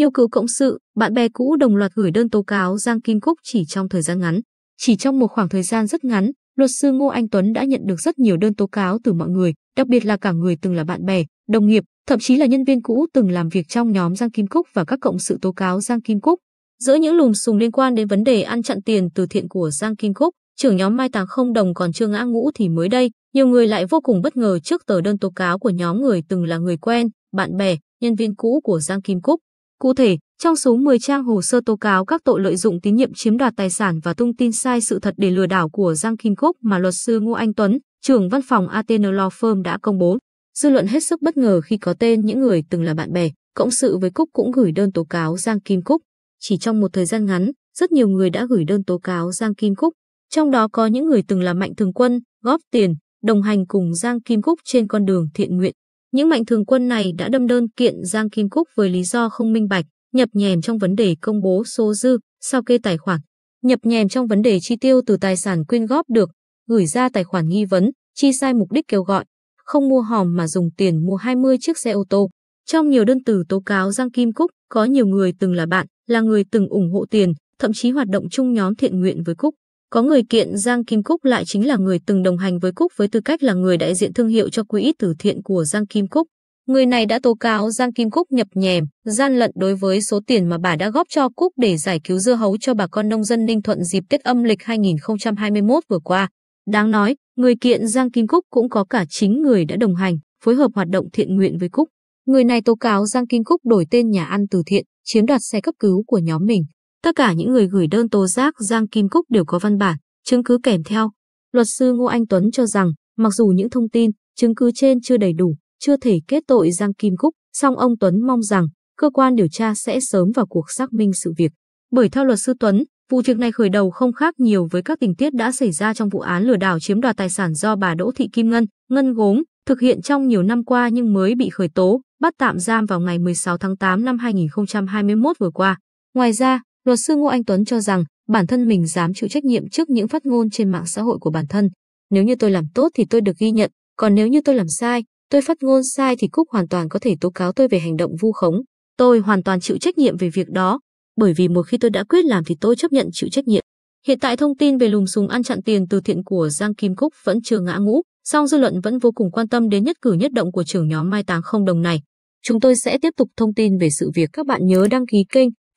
Nhiều cựu cộng sự, bạn bè cũ đồng loạt gửi đơn tố cáo Giang Kim Cúc chỉ trong thời gian ngắn. Chỉ trong một khoảng thời gian rất ngắn, luật sư Ngô Anh Tuấn đã nhận được rất nhiều đơn tố cáo từ mọi người, đặc biệt là cả người từng là bạn bè, đồng nghiệp, thậm chí là nhân viên cũ từng làm việc trong nhóm Giang Kim Cúc và các cộng sự tố cáo Giang Kim Cúc. Giữa những lùm xùm liên quan đến vấn đề ăn chặn tiền từ thiện của Giang Kim Cúc, trưởng nhóm Mai Tàng Không Đồng còn chưa ngã ngũ thì mới đây, nhiều người lại vô cùng bất ngờ trước tờ đơn tố cáo của nhóm người từng là người quen, bạn bè, nhân viên cũ của Giang Kim Cúc. Cụ thể, trong số 10 trang hồ sơ tố cáo các tội lợi dụng tín nhiệm chiếm đoạt tài sản và thông tin sai sự thật để lừa đảo của Giang Kim Cúc mà luật sư Ngô Anh Tuấn, trưởng văn phòng ATN Law Firm đã công bố, dư luận hết sức bất ngờ khi có tên những người từng là bạn bè, cộng sự với Cúc cũng gửi đơn tố cáo Giang Kim Cúc. Chỉ trong một thời gian ngắn, rất nhiều người đã gửi đơn tố cáo Giang Kim Cúc, trong đó có những người từng là mạnh thường quân, góp tiền, đồng hành cùng Giang Kim Cúc trên con đường thiện nguyện. Những mạnh thường quân này đã đâm đơn kiện Giang Kim Cúc với lý do không minh bạch, nhập nhèm trong vấn đề công bố số dư, sao kê tài khoản, nhập nhèm trong vấn đề chi tiêu từ tài sản quyên góp được, gửi ra tài khoản nghi vấn, chi sai mục đích kêu gọi, không mua hòm mà dùng tiền mua 20 chiếc xe ô tô. Trong nhiều đơn từ tố cáo Giang Kim Cúc, có nhiều người từng là bạn, là người từng ủng hộ tiền, thậm chí hoạt động chung nhóm thiện nguyện với Cúc. Có người kiện Giang Kim Cúc lại chính là người từng đồng hành với Cúc với tư cách là người đại diện thương hiệu cho quỹ từ thiện của Giang Kim Cúc. Người này đã tố cáo Giang Kim Cúc nhập nhèm, gian lận đối với số tiền mà bà đã góp cho Cúc để giải cứu dưa hấu cho bà con nông dân Ninh Thuận dịp Tết âm lịch 2021 vừa qua. Đáng nói, người kiện Giang Kim Cúc cũng có cả chính người đã đồng hành, phối hợp hoạt động thiện nguyện với Cúc. Người này tố cáo Giang Kim Cúc đổi tên nhà ăn từ thiện, chiếm đoạt xe cấp cứu của nhóm mình, Tất cả những người gửi đơn tố giác Giang Kim Cúc đều có văn bản, chứng cứ kèm theo. Luật sư Ngô Anh Tuấn cho rằng, mặc dù những thông tin, chứng cứ trên chưa đầy đủ, chưa thể kết tội Giang Kim Cúc, song ông Tuấn mong rằng cơ quan điều tra sẽ sớm vào cuộc xác minh sự việc. Bởi theo luật sư Tuấn, vụ việc này khởi đầu không khác nhiều với các tình tiết đã xảy ra trong vụ án lừa đảo chiếm đoạt tài sản do bà Đỗ Thị Kim Ngân, Ngân Gốm, thực hiện trong nhiều năm qua nhưng mới bị khởi tố, bắt tạm giam vào ngày 16 tháng 8 năm 2021 vừa qua. Ngoài ra, Luật sư Ngô Anh Tuấn cho rằng bản thân mình dám chịu trách nhiệm trước những phát ngôn trên mạng xã hội của bản thân. Nếu như tôi làm tốt thì tôi được ghi nhận, còn nếu như tôi làm sai, tôi phát ngôn sai thì Cúc hoàn toàn có thể tố cáo tôi về hành động vu khống. Tôi hoàn toàn chịu trách nhiệm về việc đó, bởi vì một khi tôi đã quyết làm thì tôi chấp nhận chịu trách nhiệm. Hiện tại thông tin về lùm xùm ăn chặn tiền từ thiện của Giang Kim Cúc vẫn chưa ngã ngũ, song dư luận vẫn vô cùng quan tâm đến nhất cử nhất động của trưởng nhóm Mai Táng Không Đồng này. Chúng tôi sẽ tiếp tục thông tin về sự việc các bạn nhớ đăng ký kênh